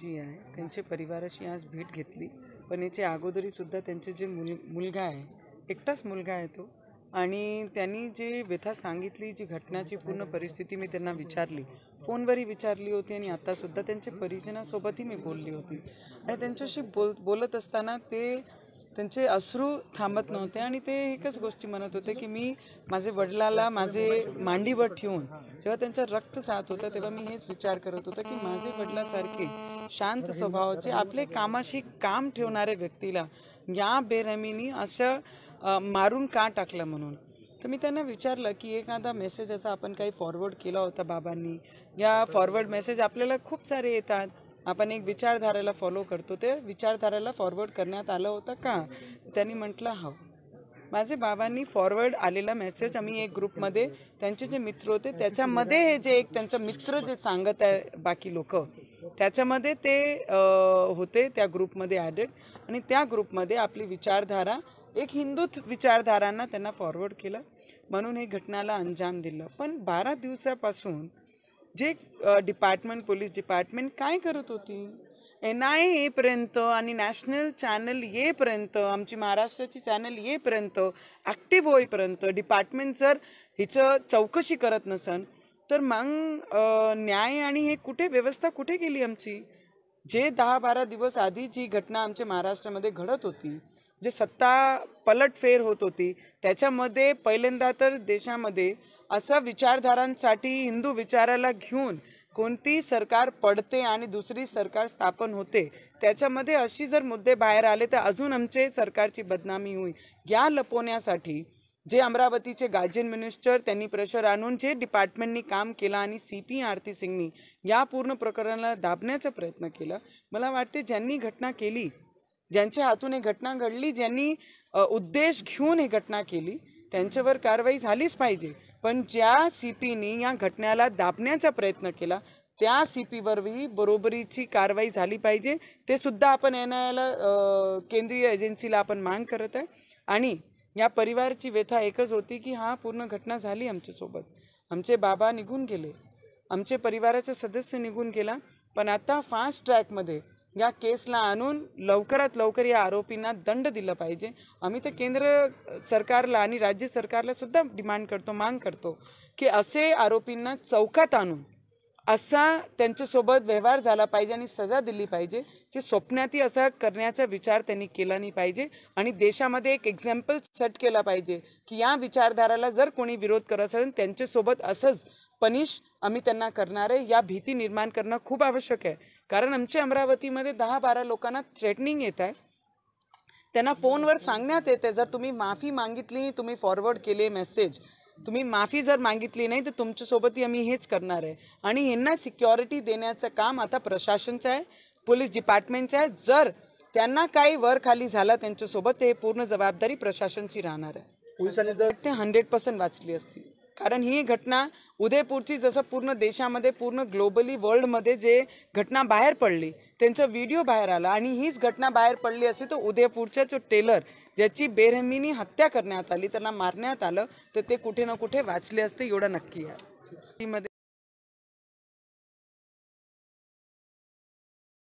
जी आहे त्यांच्या परिवाराशी आज भेट घेतली पण याचे अगोदरीसुद्धा त्यांचे जे मुल मुलगा आहे एकटाच मुलगा आहे तो आणि त्यांनी जे व्यथा सांगितली जी घटनाची पूर्ण परिस्थिती मी त्यांना विचारली फोनवरही विचारली होती आणि आतासुद्धा त्यांच्या परिजनासोबतही मी बोलली होती आणि त्यांच्याशी बोल बोलत असताना ते त्यांचे अश्रू थांबत नव्हते आणि ते एकच गोष्टी म्हणत होते की मी माझे वडिलाला माझे मांडीवर ठेवून जेव्हा त्यांचं रक्त साथ होतं तेव्हा मी हेच विचार करत होतो की माझे वडिलासारखे शांत स्वभावाचे आपले कामाशी काम ठेवणाऱ्या व्यक्तीला या बेरमीनी असं मारून का टाकलं म्हणून तर मी त्यांना विचारलं की एखादा मेसेज असा आपण काही फॉरवर्ड केला होता बाबांनी या फॉरवर्ड मेसेज आपल्याला खूप सारे येतात आपण एक विचारधारेला फॉलो करतो ते विचारधारेला फॉरवर्ड करण्यात आलं होतं का त्यांनी म्हटलं हो माझे बाबांनी फॉरवर्ड आलेला मेसेज आम्ही एक ग्रुपमध्ये त्यांचे जे मित्र होते त्याच्यामध्ये हे जे एक त्यांचा मित्र जे सांगत आहे बाकी लोक त्याच्यामध्ये ते होते त्या ग्रुपमध्ये ॲडेड आणि त्या ग्रुपमध्ये आपली विचारधारा एक हिंदूच विचारधारांना त्यांना फॉरवर्ड केलं म्हणून हे घटनाला अंजाम दिलं पण बारा दिवसापासून जे डिपार्टमेंट पोलीस डिपार्टमेंट काय करत होती एन आय एपर्यंत आणि नॅशनल चॅनल येपर्यंत आमची महाराष्ट्राची चॅनल येपर्यंत ॲक्टिव्ह होईपर्यंत डिपार्टमेंट जर हिचं चौकशी करत नसन तर मग न्याय आणि हे कुठे व्यवस्था कुठे गेली आमची जे दहा बारा दिवस आधी जी घटना आमच्या महाराष्ट्रामध्ये घडत होती जे सत्ता पलटफेर होत होती त्याच्यामध्ये पहिल्यांदा तर देशामध्ये असं विचारधारांसाठी हिंदू विचाराला घेऊन कोणती सरकार पडते आणि दुसरी सरकार स्थापन होते त्याच्यामध्ये अशी जर मुद्दे बाहेर आले तर अजून आमचे सरकारची बदनामी होईल या लपवण्यासाठी जे अमरावतीचे गार्जियन मिनिस्टर त्यांनी प्रेशर आणून जे डिपार्टमेंटनी काम केलं आणि सी पी आरती सिंगनी या पूर्ण प्रकरणाला दाबण्याचा प्रयत्न केला मला वाटते ज्यांनी घटना केली ज्यांच्या हातून ही घटना घडली ज्यांनी उद्देश घेऊन ही घटना केली त्यांच्यावर कारवाई झालीच पाहिजे पण ज्या सी पीनी या घटनेला दाबण्याचा प्रयत्न केला त्या सी पीवरही बरोबरीची कारवाई झाली पाहिजे ते सुद्धा आपण एन आय एला केंद्रीय एजन्सीला आपण मांग करत आहे आणि या परिवारची व्यथा एकच होती की हा पूर्ण घटना झाली आमच्यासोबत आमचे बाबा निघून गेले आमचे परिवाराचे सदस्य निघून गेला पण आता फास्ट ट्रॅकमध्ये या केसला आणून लवकरात लवकर या आरोपींना दंड दिला पाहिजे आम्ही तर केंद्र सरकारला आणि राज्य सरकारला सुद्धा डिमांड करतो मांग करतो की असे आरोपींना चौकात आणून असा त्यांच्यासोबत व्यवहार झाला पाहिजे आणि सजा दिली पाहिजे की स्वप्नातही असा करण्याचा विचार त्यांनी केला नाही पाहिजे आणि देशामध्ये एक एक्झाम्पल सेट केला पाहिजे की या विचारधाराला जर कोणी विरोध करत असेल त्यांच्यासोबत असंच पनिश आम्ही त्यांना करणार आहे या भीती निर्माण करणं खूप आवश्यक आहे कारण आमच्या अमरावतीमध्ये दहा बारा लोकांना थ्रेटनिंग येत आहे त्यांना फोनवर सांगण्यात येते जर तुम्ही माफी मागितली तुम्ही फॉरवर्ड केले मेसेज तुम्ही माफी जर मागितली नाही तर तुमच्यासोबतही आम्ही हेच करणार आहे आणि यांना सिक्युरिटी देण्याचं काम आता प्रशासनचं आहे पोलीस डिपार्टमेंटचं आहे जर त्यांना काही वर खाली झाला त्यांच्यासोबत ते पूर्ण जबाबदारी प्रशासनची राहणार आहे पोलिसांनी जर ते हंड्रेड पर्सेंट वाचली असतील कारण ही घटना उदयपूरची जसं पूर्ण देशामध्ये पूर्ण ग्लोबली वर्ल्डमध्ये जे घटना बाहेर पडली त्यांचा व्हिडिओ बाहेर आला आणि हीच घटना बाहेर पडली असे तर उदयपूरचा जो टेलर ज्याची बेरहमीनी हत्या करण्यात आली त्यांना मारण्यात आलं तर ते कुठे ना कुठे वाचले असते एवढं नक्की आहे